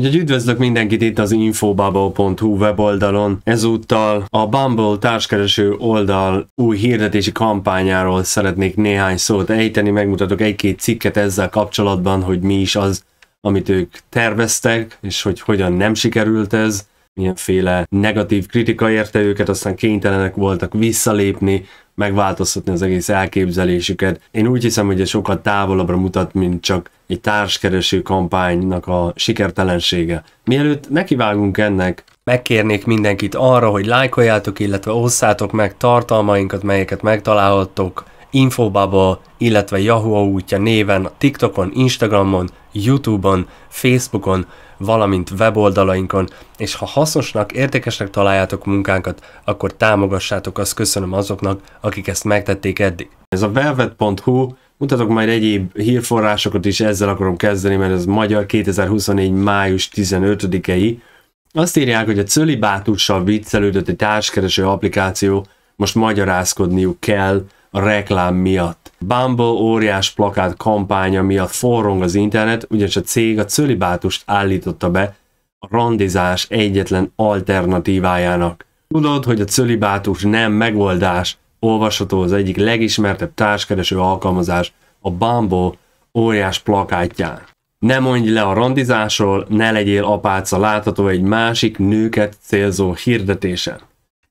Úgyhogy üdvözlök mindenkit itt az infobubble.hu weboldalon. Ezúttal a Bumble társkereső oldal új hirdetési kampányáról szeretnék néhány szót ejteni, megmutatok egy-két cikket ezzel kapcsolatban, hogy mi is az, amit ők terveztek, és hogy hogyan nem sikerült ez, milyenféle negatív kritika érte őket, aztán kénytelenek voltak visszalépni, megváltoztatni az egész elképzelésüket. Én úgy hiszem, hogy ez sokkal távolabbra mutat, mint csak egy társkereső kampánynak a sikertelensége. Mielőtt nekivágunk ennek, Megkérnék mindenkit arra, hogy lájkoljátok, illetve osszátok meg tartalmainkat, melyeket megtalálhattok Infobubble, illetve Yahoo útja néven, TikTokon, Instagramon, Youtube-on, Facebookon, valamint weboldalainkon, és ha hasznosnak, érdekesnek találjátok munkánkat, akkor támogassátok, azt köszönöm azoknak, akik ezt megtették eddig. Ez a velvet.hu, mutatok majd egyéb hírforrásokat is, ezzel akarom kezdeni, mert ez magyar 2024. május 15-ei. Azt írják, hogy a cölibátussal viccelődött egy társkereső applikáció, most magyarázkodniuk kell a reklám miatt. Bumble óriás plakát kampánya miatt forrong az internet, ugyanis a cég a cölibátust állította be a randizás egyetlen alternatívájának. Tudod, hogy a cölibátus nem megoldás, olvasható az egyik legismertebb társkereső alkalmazás, a Bumble óriás plakátján. Ne mondj le a randizásról, ne legyél apáca látható egy másik nőket célzó hirdetésen.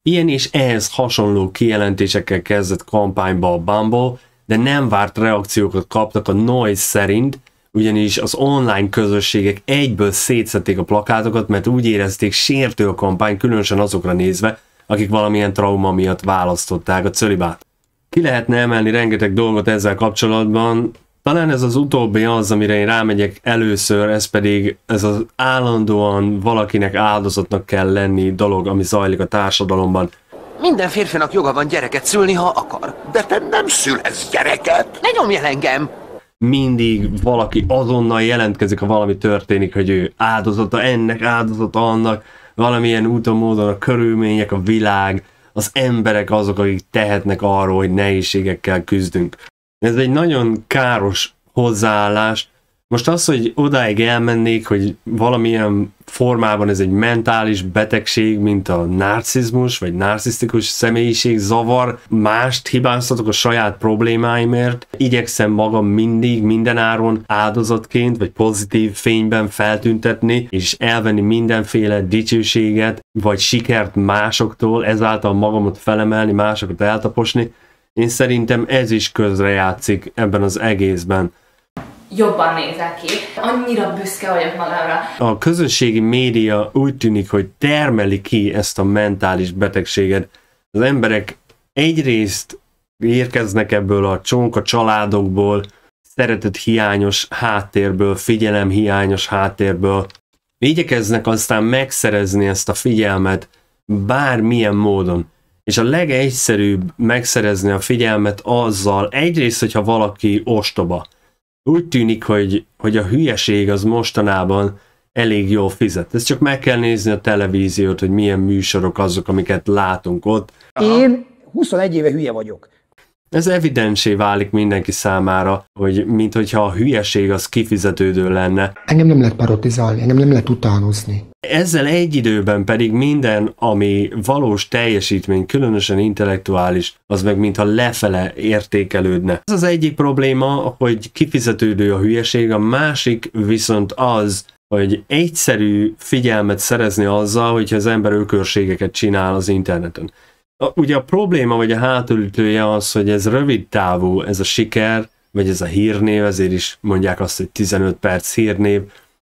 Ilyen és ehhez hasonló kijelentésekkel kezdett kampányba a Bumble, de nem várt reakciókat kaptak a Noise szerint, ugyanis az online közösségek egyből szétszették a plakátokat, mert úgy érezték sértő a kampány, különösen azokra nézve, akik valamilyen trauma miatt választották a cölibát. Ki lehetne emelni rengeteg dolgot ezzel kapcsolatban, talán ez az utóbbi az, amire én rámegyek először, ez pedig ez az állandóan valakinek áldozatnak kell lenni dolog, ami zajlik a társadalomban. Minden férfinak joga van gyereket szülni, ha akar. De te nem szülesz gyereket! Ne nyomj el engem! Mindig valaki azonnal jelentkezik, ha valami történik, hogy ő áldozata ennek, áldozata annak, valamilyen úton, módon a körülmények, a világ, az emberek azok, akik tehetnek arról, hogy nehézségekkel küzdünk. Ez egy nagyon káros hozzáállás. Most az, hogy odáig elmennék, hogy valamilyen formában ez egy mentális betegség, mint a narcizmus, vagy narcisztikus személyiség zavar, mást hibáztatok a saját problémáimért, igyekszem magam mindig, mindenáron áldozatként, vagy pozitív fényben feltüntetni, és elvenni mindenféle dicsőséget, vagy sikert másoktól, ezáltal magamat felemelni, másokat eltaposni, én szerintem ez is közrejátszik ebben az egészben jobban nézek ki. Annyira büszke vagyok magamra. A közösségi média úgy tűnik, hogy termeli ki ezt a mentális betegséget. Az emberek egyrészt érkeznek ebből a csonka családokból, szeretet hiányos háttérből, figyelem hiányos háttérből. Igyekeznek aztán megszerezni ezt a figyelmet bármilyen módon és a legegyszerűbb megszerezni a figyelmet azzal, egyrészt, hogyha valaki ostoba. Úgy tűnik, hogy, hogy a hülyeség az mostanában elég jól fizet. Ezt csak meg kell nézni a televíziót, hogy milyen műsorok azok, amiket látunk ott. Én 21 éve hülye vagyok. Ez evidensé válik mindenki számára, hogy mintha a hülyeség az kifizetődő lenne. Engem nem lehet parotizálni, engem nem lehet utánozni. Ezzel egy időben pedig minden, ami valós teljesítmény, különösen intellektuális, az meg mintha lefele értékelődne. Ez az egyik probléma, hogy kifizetődő a hülyeség, a másik viszont az, hogy egyszerű figyelmet szerezni azzal, hogyha az ember ökörségeket csinál az interneten. A, ugye a probléma vagy a hátulütője az, hogy ez rövid távú, ez a siker, vagy ez a hírnév, ezért is mondják azt, hogy 15 perc hírnév,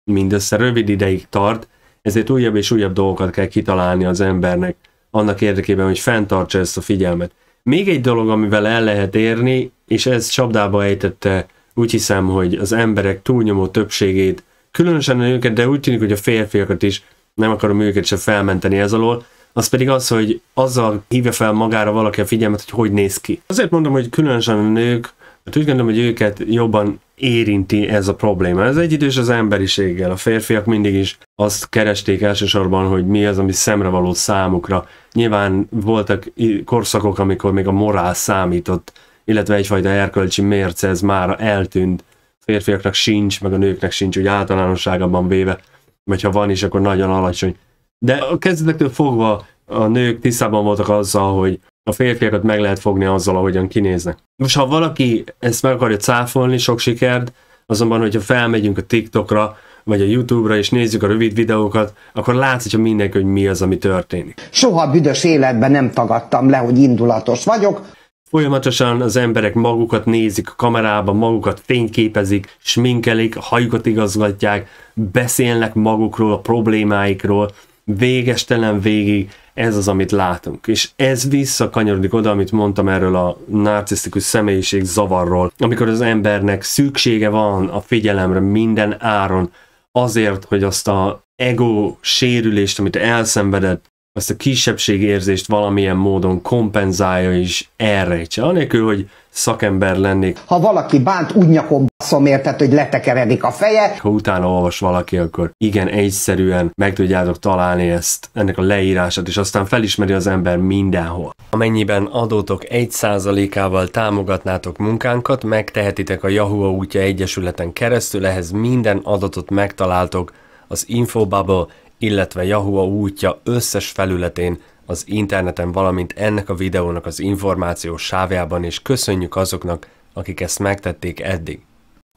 mindössze rövid ideig tart, ezért újabb és újabb dolgokat kell kitalálni az embernek, annak érdekében, hogy fenntartsa ezt a figyelmet. Még egy dolog, amivel el lehet érni, és ez csapdába ejtette, úgy hiszem, hogy az emberek túlnyomó többségét, különösen a nőket, de úgy tűnik, hogy a férfiakat is, nem akarom őket se felmenteni ez alól, az pedig az, hogy azzal hívja fel magára valaki a figyelmet, hogy hogy néz ki. Azért mondom, hogy különösen a nők, mert úgy gondolom, hogy őket jobban érinti ez a probléma. Ez idős az emberiséggel. A férfiak mindig is azt keresték elsősorban, hogy mi az, ami szemre való számukra. Nyilván voltak korszakok, amikor még a morál számított, illetve egyfajta erkölcsi mérce ez már eltűnt. A férfiaknak sincs, meg a nőknek sincs, úgy általánosságban véve, vagy ha van is, akkor nagyon alacsony. De a kezdetektől fogva a nők tisztában voltak azzal, hogy a férfiakat meg lehet fogni azzal, ahogyan kinéznek. Most ha valaki ezt meg akarja cáfolni, sok sikert, azonban, hogyha felmegyünk a TikTokra, vagy a YouTube-ra, és nézzük a rövid videókat, akkor hogy mindenki, hogy mi az, ami történik. Soha büdös életben nem tagadtam le, hogy indulatos vagyok. Folyamatosan az emberek magukat nézik a kamerába, magukat fényképezik, sminkelik, hajukat igazgatják, beszélnek magukról, a problémáikról, végestelen végig ez az, amit látunk. És ez visszakanyarodik oda, amit mondtam erről a narcisztikus személyiség zavarról, amikor az embernek szüksége van a figyelemre minden áron, azért, hogy azt a ego sérülést, amit elszenvedett, azt a kisebbségérzést valamilyen módon kompenzálja és elrejtse, anélkül, hogy szakember lennék. Ha valaki bánt, úgy nyakom faszom érted, hogy letekeredik a feje. Ha utána olvas valaki, akkor igen, egyszerűen meg tudjátok találni ezt, ennek a leírását, és aztán felismeri az ember mindenhol. Amennyiben adótok 1%-ával támogatnátok munkánkat, megtehetitek a Yahoo útja egyesületen keresztül, ehhez minden adatot megtaláltok az Infobubble, illetve Yahoo útja összes felületén az interneten, valamint ennek a videónak az információs sávjában, és köszönjük azoknak, akik ezt megtették eddig.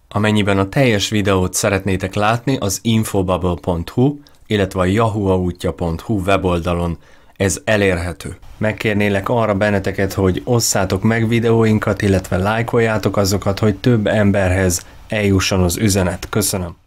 Amennyiben a teljes videót szeretnétek látni, az infobubble.hu, illetve a yahooautja.hu weboldalon ez elérhető. Megkérnélek arra benneteket, hogy osszátok meg videóinkat, illetve lájkoljátok azokat, hogy több emberhez eljusson az üzenet. Köszönöm!